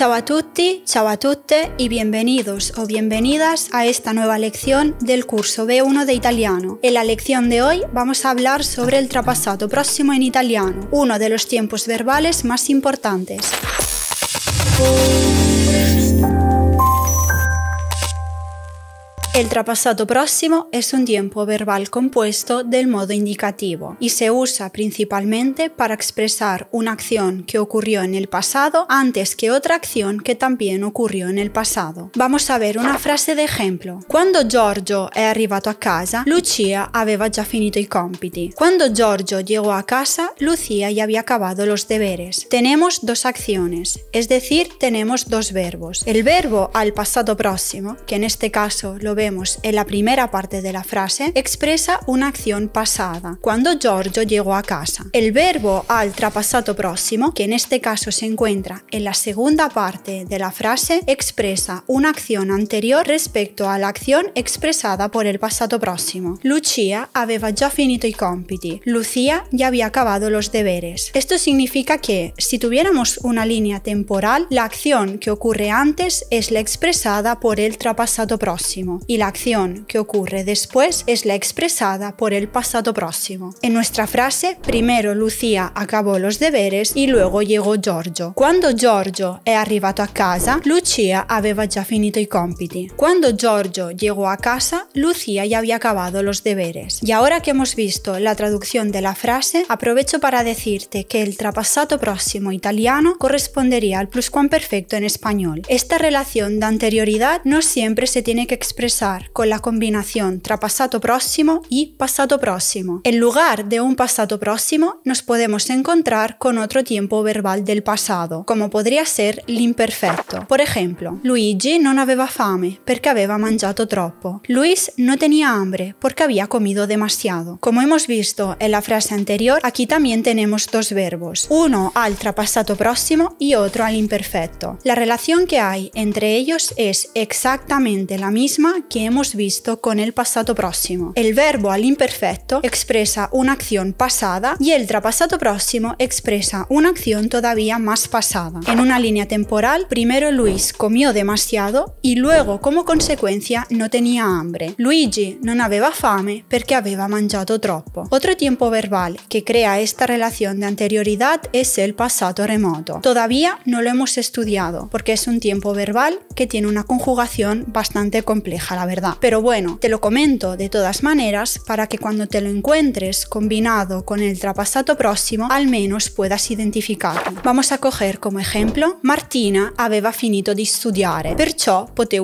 Ciao a tutti, ciao a tutte y bienvenidos o bienvenidas a esta nueva lección del curso B1 de italiano. En la lección de hoy vamos a hablar sobre el trapasato próximo en italiano, uno de los tiempos verbales más importantes. El trapasado próximo es un tiempo verbal compuesto del modo indicativo y se usa principalmente para expresar una acción que ocurrió en el pasado antes que otra acción que también ocurrió en el pasado. Vamos a ver una frase de ejemplo. Cuando Giorgio è arrivato a casa, Lucia aveva già finito i compiti. Cuando Giorgio llegó a casa, Lucia ya había acabado los deberes. Tenemos dos acciones, es decir, tenemos dos verbos. El verbo al pasado próximo, que en este caso lo vemos en la primera parte de la frase expresa una acción pasada, cuando Giorgio llegó a casa. El verbo al trapassato próximo, que en este caso se encuentra en la segunda parte de la frase, expresa una acción anterior respecto a la acción expresada por el pasado próximo. Lucia aveva già finito i compiti. Lucia ya había acabado los deberes. Esto significa que, si tuviéramos una línea temporal, la acción que ocurre antes es la expresada por el TRAPASATO próximo y la acción que ocurre después es la expresada por el pasado próximo. En nuestra frase, primero Lucía acabó los deberes y luego llegó Giorgio. Cuando Giorgio es arrivato a casa, Lucia aveva ya finito i compiti. Cuando Giorgio llegó a casa, Lucía ya había acabado los deberes. Y ahora que hemos visto la traducción de la frase, aprovecho para decirte que el trapassato próximo italiano correspondería al pluscuamperfecto en español. Esta relación de anterioridad no siempre se tiene que expresar con la combinación tra pasado próximo y pasado próximo. En lugar de un pasado próximo, nos podemos encontrar con otro tiempo verbal del pasado, como podría ser el imperfecto. Por ejemplo, Luigi no aveva fame porque había mangiato troppo. Luis no tenía hambre porque había comido demasiado. Como hemos visto en la frase anterior, aquí también tenemos dos verbos, uno al trapasado próximo y otro al imperfecto. La relación que hay entre ellos es exactamente la misma que hemos visto con el pasado próximo. El verbo al imperfecto expresa una acción pasada y el trapasado próximo expresa una acción todavía más pasada. En una línea temporal, primero Luis comió demasiado y luego, como consecuencia, no tenía hambre. Luigi no aveva fame porque había mangiato troppo. Otro tiempo verbal que crea esta relación de anterioridad es el pasado remoto. Todavía no lo hemos estudiado porque es un tiempo verbal que tiene una conjugación bastante compleja la verdad. Pero bueno, te lo comento de todas maneras para que cuando te lo encuentres combinado con el trapasato próximo al menos puedas identificarlo. Vamos a coger como ejemplo Martina aveva finito di studiare, perciò poté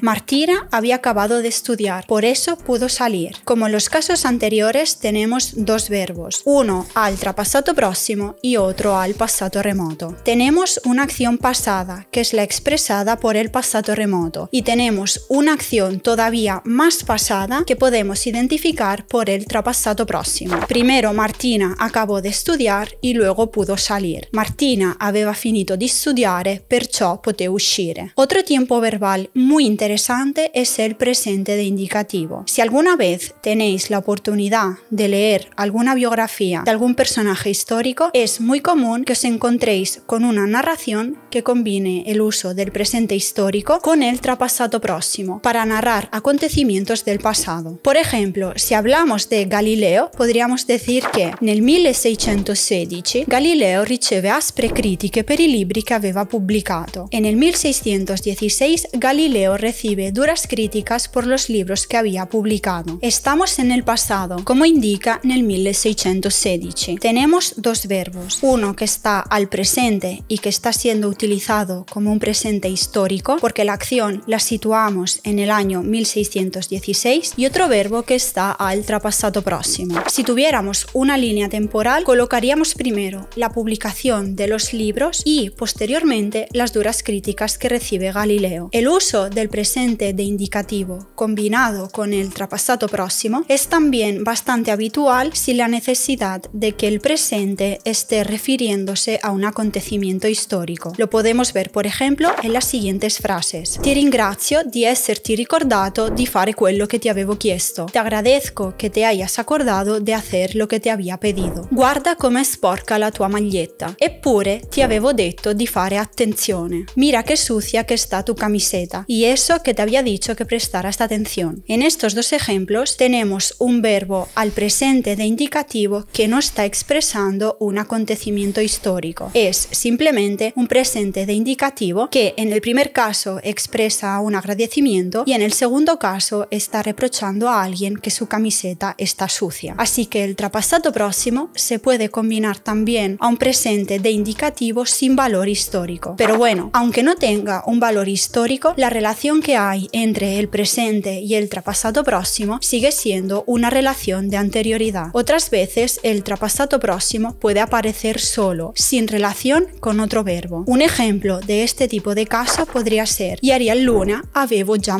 Martina había acabado de estudiar, por eso pudo salir. Como en los casos anteriores tenemos dos verbos, uno al trapasato próximo y otro al pasado remoto. Tenemos una acción pasada que es la expresada por el pasado remoto y tenemos una acción todavía más pasada que podemos identificar por el trapasato próximo. Primero Martina acabó de estudiar y luego pudo salir. Martina aveva finito di studiare, perciò poté uscire. Otro tiempo verbal muy interesante es el presente de indicativo. Si alguna vez tenéis la oportunidad de leer alguna biografía de algún personaje histórico, es muy común que os encontréis con una narración que combine el uso del presente histórico con el trapasato próximo para narrar acontecimientos del pasado. Por ejemplo, si hablamos de Galileo, podríamos decir que, en el 1616 Galileo riceve aspre critiche per i libri che aveva pubblicato e nel 1616 Galileo recibe duras críticas por los libros que había publicado. Estamos en el pasado, como indica en el 1616. Tenemos dos verbos, uno que está al presente y que está siendo utilizado como un presente histórico porque la acción la situamos en el año año 1616 y otro verbo que está al trapasato próximo. Si tuviéramos una línea temporal, colocaríamos primero la publicación de los libros y posteriormente las duras críticas que recibe Galileo. El uso del presente de indicativo combinado con el trapasato próximo es también bastante habitual si la necesidad de que el presente esté refiriéndose a un acontecimiento histórico. Lo podemos ver, por ejemplo, en las siguientes frases. Ti ringrazio di esserti acordado de hacer lo que te avevo chiesto. Te agradezco que te hayas acordado de hacer lo que te había pedido. Guarda cómo è sporca la tua maglietta. Eppure te avevo detto di fare atención. Mira qué sucia que está tu camiseta. Y eso que te había dicho que prestaras atención. En estos dos ejemplos tenemos un verbo al presente de indicativo que no está expresando un acontecimiento histórico. Es simplemente un presente de indicativo que en el primer caso expresa un agradecimiento y en el segundo caso está reprochando a alguien que su camiseta está sucia. Así que el trapasato próximo se puede combinar también a un presente de indicativo sin valor histórico. Pero bueno, aunque no tenga un valor histórico, la relación que hay entre el presente y el trapasato próximo sigue siendo una relación de anterioridad. Otras veces el trapasato próximo puede aparecer solo, sin relación con otro verbo. Un ejemplo de este tipo de caso podría ser y luna avevo già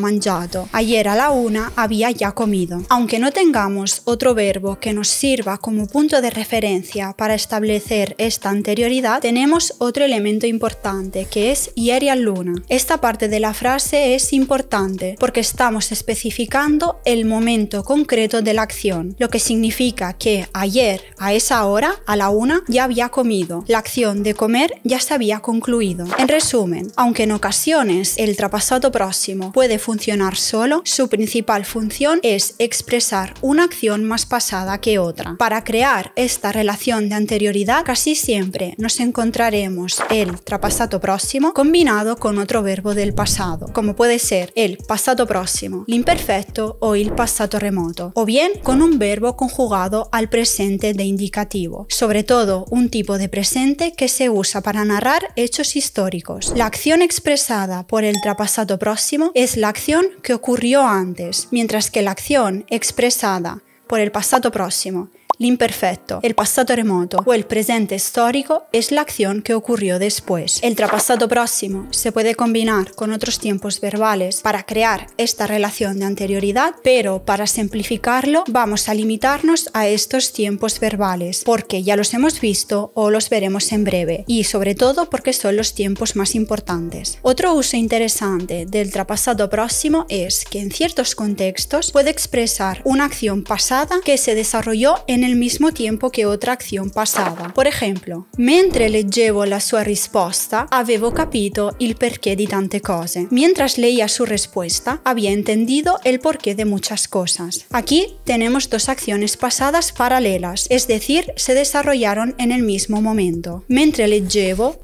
Ayer a la una había ya comido. Aunque no tengamos otro verbo que nos sirva como punto de referencia para establecer esta anterioridad, tenemos otro elemento importante que es y a luna. Esta parte de la frase es importante porque estamos especificando el momento concreto de la acción, lo que significa que ayer a esa hora, a la una, ya había comido. La acción de comer ya se había concluido. En resumen, aunque en ocasiones el trapasado próximo puede funcionar solo, su principal función es expresar una acción más pasada que otra. Para crear esta relación de anterioridad, casi siempre nos encontraremos el trapasato próximo combinado con otro verbo del pasado, como puede ser el pasado próximo, el imperfecto o el pasado remoto, o bien con un verbo conjugado al presente de indicativo, sobre todo un tipo de presente que se usa para narrar hechos históricos. La acción expresada por el trapasato próximo es la acción que ocurrió antes, mientras que la acción expresada por el pasado próximo imperfecto, el pasado remoto o el presente histórico es la acción que ocurrió después. El trapasado próximo se puede combinar con otros tiempos verbales para crear esta relación de anterioridad, pero para simplificarlo vamos a limitarnos a estos tiempos verbales porque ya los hemos visto o los veremos en breve y sobre todo porque son los tiempos más importantes. Otro uso interesante del trapasado próximo es que en ciertos contextos puede expresar una acción pasada que se desarrolló en en el mismo tiempo que otra acción pasada. Por ejemplo, mentre leggevo la sua risposta, avevo capito il perché di tante cose. Mientras leía su respuesta, había entendido el porqué de muchas cosas. Aquí tenemos dos acciones pasadas paralelas, es decir, se desarrollaron en el mismo momento. Mentre leggevo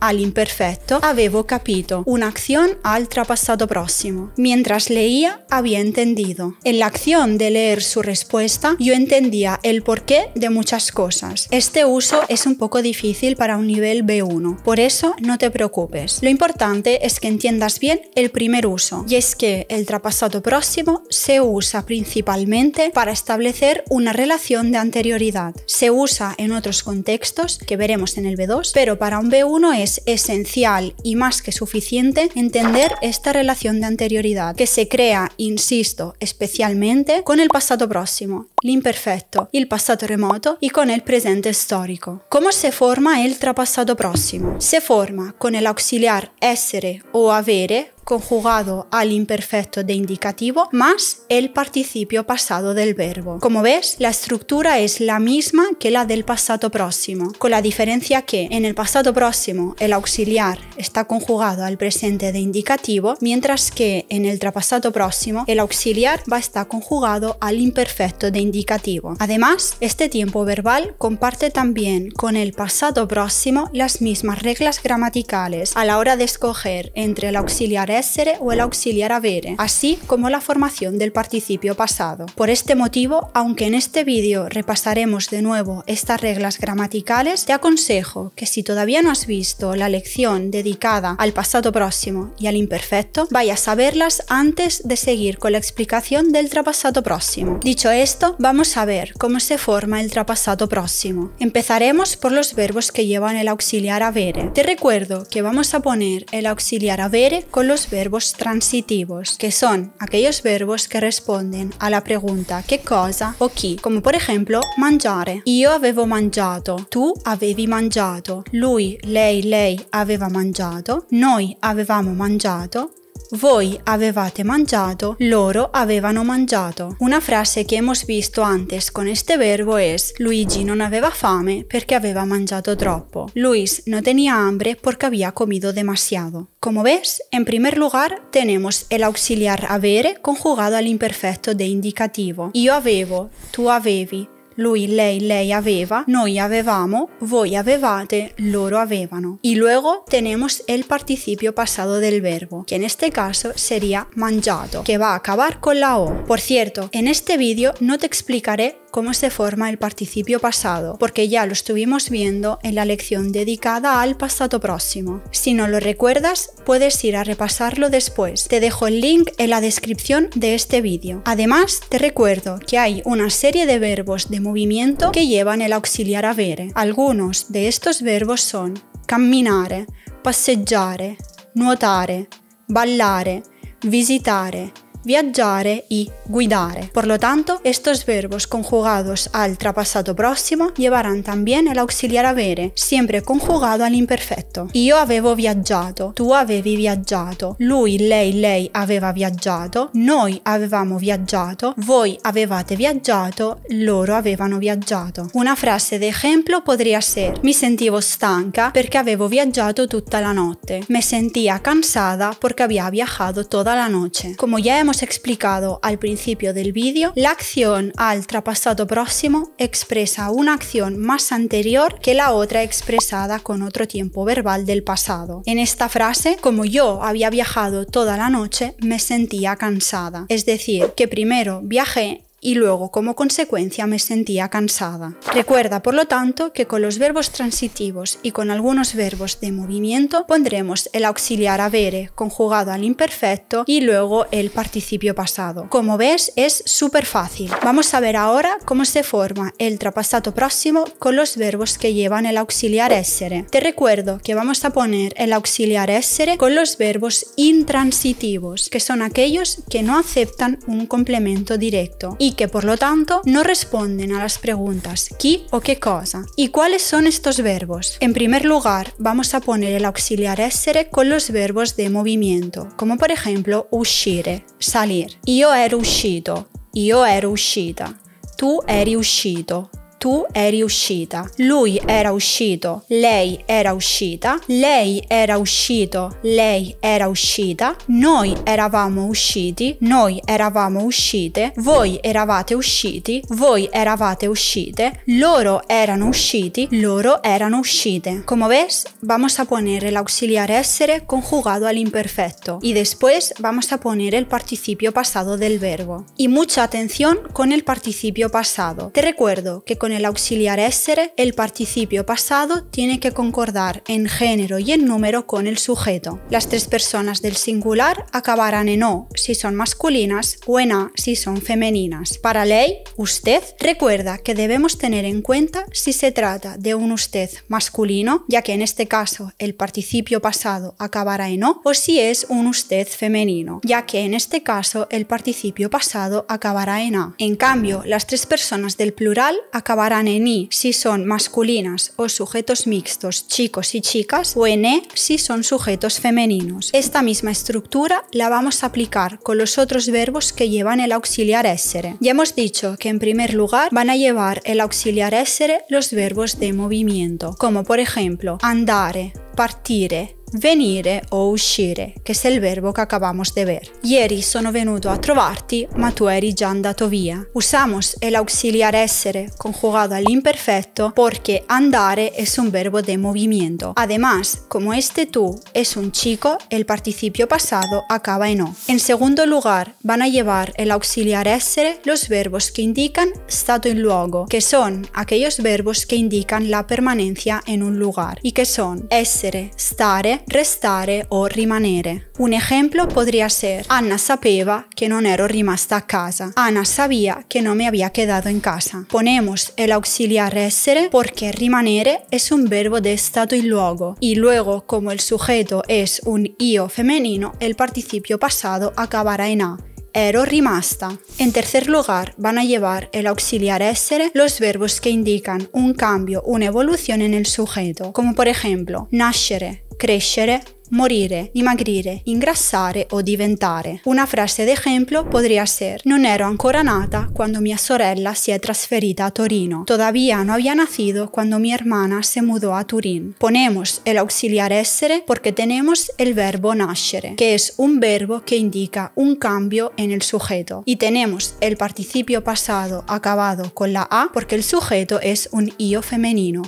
al imperfecto, avevo capito acción al trapassato prossimo. Mientras leía, había entendido. En la acción de leer su respuesta, yo entendí el porqué de muchas cosas. Este uso es un poco difícil para un nivel B1, por eso no te preocupes. Lo importante es que entiendas bien el primer uso, y es que el trapasado próximo se usa principalmente para establecer una relación de anterioridad. Se usa en otros contextos que veremos en el B2, pero para un B1 es esencial y más que suficiente entender esta relación de anterioridad que se crea, insisto, especialmente con el pasado próximo, el imperfecto. progetto, il passato remoto e con il presente storico. Come se forma il trapassato prossimo? Se forma con l'auxiliar essere o avere conjugado al imperfecto de indicativo más el participio pasado del verbo. Como ves, la estructura es la misma que la del pasado próximo, con la diferencia que en el pasado próximo el auxiliar está conjugado al presente de indicativo, mientras que en el trapasado próximo el auxiliar va a estar conjugado al imperfecto de indicativo. Además, este tiempo verbal comparte también con el pasado próximo las mismas reglas gramaticales a la hora de escoger entre el auxiliar essere o el auxiliar avere, eh, así como la formación del participio pasado. Por este motivo, aunque en este vídeo repasaremos de nuevo estas reglas gramaticales, te aconsejo que si todavía no has visto la lección dedicada al pasado próximo y al imperfecto, vayas a verlas antes de seguir con la explicación del trapasado próximo. Dicho esto, vamos a ver cómo se forma el trapasado próximo. Empezaremos por los verbos que llevan el auxiliar avere. Te recuerdo que vamos a poner el auxiliar avere con los los verbos transitivos, que son aquellos verbos que responden alla pregunta che cosa o chi, come per esempio mangiare. Io avevo mangiato, tu avevi mangiato, lui, lei, lei aveva mangiato, noi avevamo mangiato, voi avevate mangiato, loro avevano mangiato. Una frase che hemos visto antes con este verbo es Luigi non aveva fame perché aveva mangiato troppo. Luis no tenía hambre porque había comido demasiado. Como ves, en primer lugar tenemos el auxiliar avere conjugado al imperfecto de indicativo. Io avevo, tu avevi, Lui, lei, lei aveva, noi avevamo, voi avevate, loro avevano. Y luego tenemos el participio pasado del verbo, que en este caso sería mangiato, que va a acabar con la O. Por cierto, en este vídeo no te explicaré cómo se forma el participio pasado, porque ya lo estuvimos viendo en la lección dedicada al pasado próximo. Si no lo recuerdas, puedes ir a repasarlo después. Te dejo el link en la descripción de este vídeo. Además, te recuerdo que hay una serie de verbos de movimiento que llevan el auxiliar avere. Algunos de estos verbos son camminare, passeggiare, nuotare, ballare, visitare, viaggiare y guidare. Por lo tanto, estos verbos conjugados al trapasado próximo llevarán también el auxiliar avere, siempre conjugado all'imperfetto. Io avevo viaggiato, tu avevi viaggiato, lui, lei, lei aveva viaggiato, noi avevamo viaggiato, voi avevate viaggiato, loro avevano viaggiato. Una frase d'esempio potrebbe essere Mi sentivo stanca perché avevo viaggiato tutta la notte. Me sentía cansada porque había viajado toda la noche. Como ya hemos explicado al principio del vídeo, la acción al trapasado próximo expresa una acción más anterior que la otra expresada con otro tiempo verbal del pasado. En esta frase, como yo había viajado toda la noche, me sentía cansada. Es decir, que primero viajé y luego como consecuencia me sentía cansada. Recuerda, por lo tanto, que con los verbos transitivos y con algunos verbos de movimiento pondremos el auxiliar avere conjugado al imperfecto y luego el participio pasado. Como ves, es súper fácil. Vamos a ver ahora cómo se forma el trapasato próximo con los verbos que llevan el auxiliar essere. Te recuerdo que vamos a poner el auxiliar essere con los verbos intransitivos, que son aquellos que no aceptan un complemento directo y que por lo tanto no responden a las preguntas qui o qué cosa. ¿Y cuáles son estos verbos? En primer lugar, vamos a poner el auxiliar essere con los verbos de movimiento, como por ejemplo uscire, salir. Io ero uscito, io ero uscita, tu eri uscito, tu eri uscita, lui era uscito, lei era uscita, lei era uscito, lei era uscita, noi eravamo usciti, noi eravamo uscite, voi eravate usciti, voi eravate uscite, loro erano usciti, loro erano uscite. Come ves, vamos a poner el auxiliar essere conjugado al imperfecto y después vamos a poner el participio pasado del verbo. Y mucha atención con el participio pasado. Te recuerdo que con el auxiliar essere, el participio pasado tiene que concordar en género y en número con el sujeto. Las tres personas del singular acabarán en o si son masculinas o en a si son femeninas. Para ley, usted, recuerda que debemos tener en cuenta si se trata de un usted masculino, ya que en este caso el participio pasado acabará en o, o si es un usted femenino, ya que en este caso el participio pasado acabará en a. En cambio, las tres personas del plural acabarán i si son masculinas o sujetos mixtos, chicos y chicas, o en E si son sujetos femeninos. Esta misma estructura la vamos a aplicar con los otros verbos que llevan el auxiliar essere. Ya hemos dicho que en primer lugar van a llevar el auxiliar essere los verbos de movimiento, como por ejemplo andare, partire, venire o uscire, que es el verbo que acabamos de ver. Ieri sono venuto a trovarti, ma tu eri già andato via. Usamos el auxiliar essere conjugado al imperfecto porque andare es un verbo de movimiento. Además, como este tú es un chico, el participio pasado acaba en o. En segundo lugar, van a llevar el auxiliar essere los verbos que indican estado en luogo, que son aquellos verbos que indican la permanencia en un lugar y que son es stare, restare o rimanere. Un ejemplo podría ser, Anna sapeva que non ero rimasta a casa. Anna sabía que no me había quedado en casa. Ponemos el auxiliar essere porque rimanere es un verbo de estado y luego, y luego como el sujeto es un io femenino, el participio pasado acabará en a ero, rimasta. En tercer lugar, van a llevar el auxiliar essere los verbos que indican un cambio, una evolución en el sujeto, como por ejemplo nascere, crescere, morire, dimagrire, ingrassare o diventare. Una frase de ejemplo podría ser, non ero ancora nata cuando mia sorella si è trasferita a Torino. Todavía no había nacido cuando mi hermana se mudó a Turín. Ponemos el auxiliar essere porque tenemos el verbo nascere, que es un verbo que indica un cambio en el sujeto. Y tenemos el participio pasado acabado con la a porque el sujeto es un io femenino.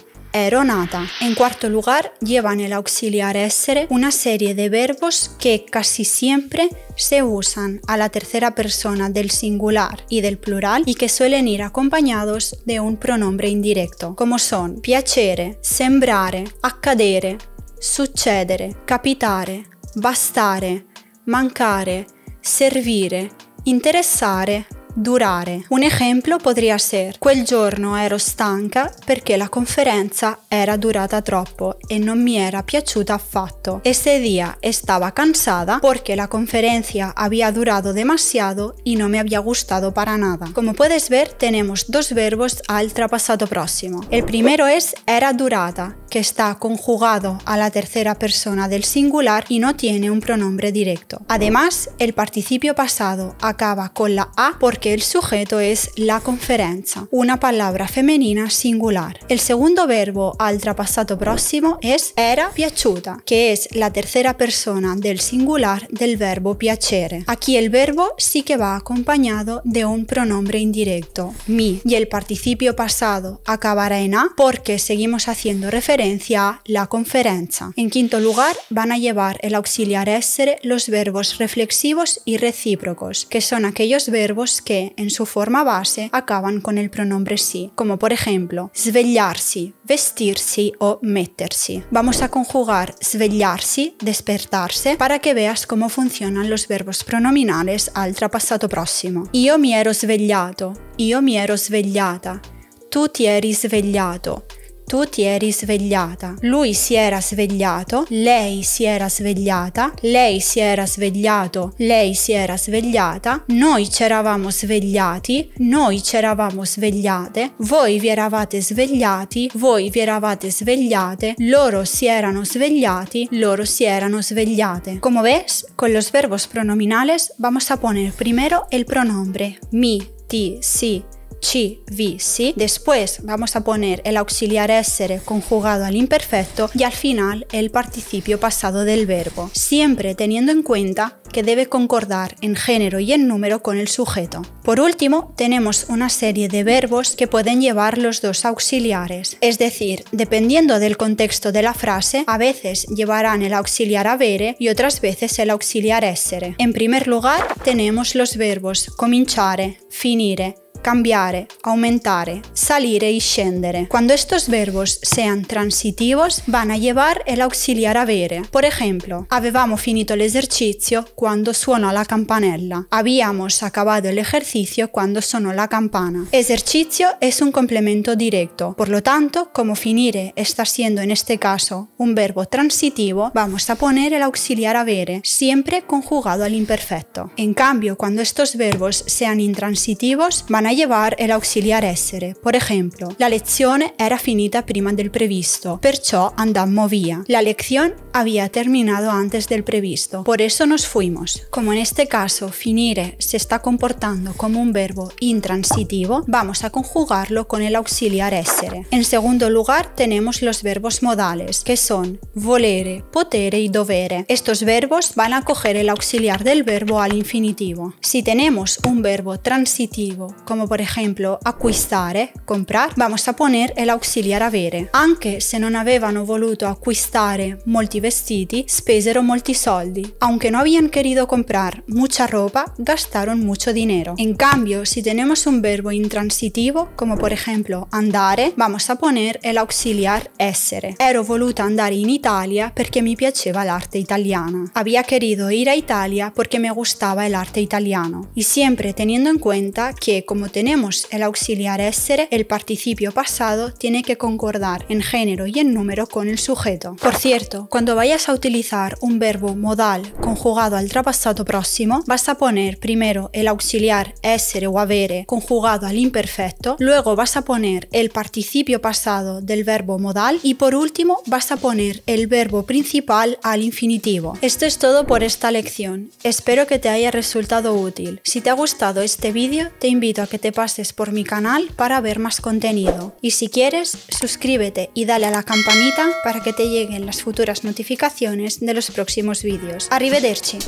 En cuarto lugar, llevan el auxiliar essere una serie de verbos que casi siempre se usan a la tercera persona del singular y del plural y que suelen ir acompañados de un pronombre indirecto, como son piacere, sembrare, accadere, succedere, capitare, bastare, mancare, servire, interessare, durare. Un esempio potrebbe essere quel giorno ero stanca perché la conferenza era durata troppo e non mi era piaciuta affatto. Ese día estaba cansada perché la conferenza había durato demasiado e non mi había gustado para nada. Come puedes ver tenemos dos verbos al trapassato próximo. Il primo è era durata que está conjugado a la tercera persona del singular y no tiene un pronombre directo. Además, el participio pasado acaba con la a porque el sujeto es la conferencia, una palabra femenina singular. El segundo verbo al trapasato próximo es era piaciuta, que es la tercera persona del singular del verbo piacere. Aquí el verbo sí que va acompañado de un pronombre indirecto, mi, y el participio pasado acabará en a porque seguimos haciendo referencia a la conferencia. En quinto lugar, van a llevar el auxiliar essere los verbos reflexivos y recíprocos, que son aquellos verbos que, en su forma base, acaban con el pronombre sí, como por ejemplo svegliarsi, vestirsi o mettersi. Vamos a conjugar svegliarsi, despertarse, para que veas cómo funcionan los verbos pronominales al trapassato próximo. Io mi ero svegliato, io mi ero svegliata, tu ti eri svegliato, tu ti eri svegliata. Lui si era svegliato, lei si era svegliata, lei si era svegliato, lei si era svegliata, noi c'eravamo svegliati, noi c'eravamo svegliate, voi vi eravate svegliati, voi vi eravate svegliate, loro si erano svegliati, loro si erano svegliate. Come ves, con los verbos pronominales vamos a poner primero el pronombre mi, ti, si, ci, vi, si. Después vamos a poner el auxiliar essere conjugado al imperfecto y al final el participio pasado del verbo, siempre teniendo en cuenta que debe concordar en género y en número con el sujeto. Por último, tenemos una serie de verbos que pueden llevar los dos auxiliares, es decir, dependiendo del contexto de la frase, a veces llevarán el auxiliar avere y otras veces el auxiliar essere. En primer lugar, tenemos los verbos cominciare, finire, cambiare, aumentare, salire y e scendere. Cuando estos verbos sean transitivos, van a llevar el auxiliar avere. Por ejemplo, avevamo finito el ejercicio cuando suonò la campanella. Habíamos acabado el ejercicio cuando sonó la campana. Ejercicio es un complemento directo. Por lo tanto, como finire está siendo en este caso un verbo transitivo, vamos a poner el auxiliar avere, siempre conjugado al imperfecto. En cambio, cuando estos verbos sean intransitivos, van a llevar el auxiliar essere. Por ejemplo, la lección era finita prima del previsto, perciò andamos via. La lección había terminado antes del previsto, por eso nos fuimos. Como en este caso finire se está comportando como un verbo intransitivo, vamos a conjugarlo con el auxiliar essere. En segundo lugar tenemos los verbos modales, que son volere, potere y dovere. Estos verbos van a coger el auxiliar del verbo al infinitivo. Si tenemos un verbo transitivo como como por ejemplo acquistare, comprar, vamos a poner el auxiliar avere. Anche se non avevano voluto acquistare molti vestiti, spesero molti soldi. Aunque no habían querido comprar mucha ropa, gastaron mucho dinero. En cambio, si tenemos un verbo intransitivo, como por ejemplo andare, vamos a poner el auxiliar essere. Ero voluta andare in Italia perché mi piaceva l'arte italiana. Había querido ir a Italia porque me gustaba el arte italiano. Y siempre teniendo en cuenta que como tenemos el auxiliar essere, el participio pasado tiene que concordar en género y en número con el sujeto. Por cierto, cuando vayas a utilizar un verbo modal conjugado al trapasado próximo, vas a poner primero el auxiliar essere o avere conjugado al imperfecto, luego vas a poner el participio pasado del verbo modal y por último vas a poner el verbo principal al infinitivo. Esto es todo por esta lección. Espero que te haya resultado útil. Si te ha gustado este vídeo, te invito a que que te pases por mi canal para ver más contenido. Y si quieres, suscríbete y dale a la campanita para que te lleguen las futuras notificaciones de los próximos vídeos. Arrivederci.